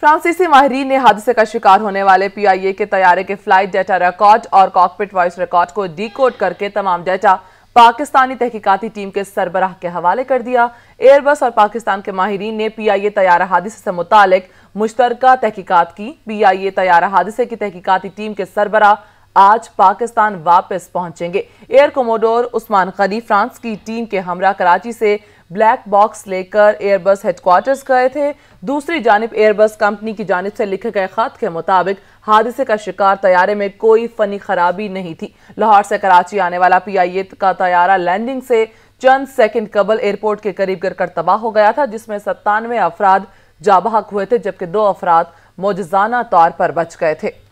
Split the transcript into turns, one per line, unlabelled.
फ्रांसीसी माहरीन ने हादसे का शिकार होने वाले पीआईए के तैयारे के फ्लाइट डेटा रिकॉर्ड और कॉकपिट वॉइस रिकॉर्ड को डीकोड करके तमाम डेटा पाकिस्तानी तहकीकती टीम के सरबराह के हवाले कर दिया एयरबस और पाकिस्तान के माहरीन ने पीआईए तैयारा हादसे से मुतल मुश्तरक तहकीकत की पीआईए तैयारा हादसे की तहकीकती टीम के सरबराह आज पाकिस्तान वापस पहुंचेंगे एयर कोमोडोर उस्मान खली फ्रांस की टीम के हमरा कराची से ब्लैक बॉक्स लेकर एयरबस हेडक्वार्टर्स गए थे दूसरी जानब एयरबस कंपनी की जानब से लिखे गए खत के मुताबिक हादसे का शिकार तैयारे में कोई फनी खराबी नहीं थी लाहौर से कराची आने वाला पी का तैयारा लैंडिंग से चंद सेकंड कबल एयरपोर्ट के करीब गिरकर तबाह हो गया था जिसमें सत्तानवे अफराद जाबहक हुए थे जबकि दो अफराद मोजाना तौर पर बच गए थे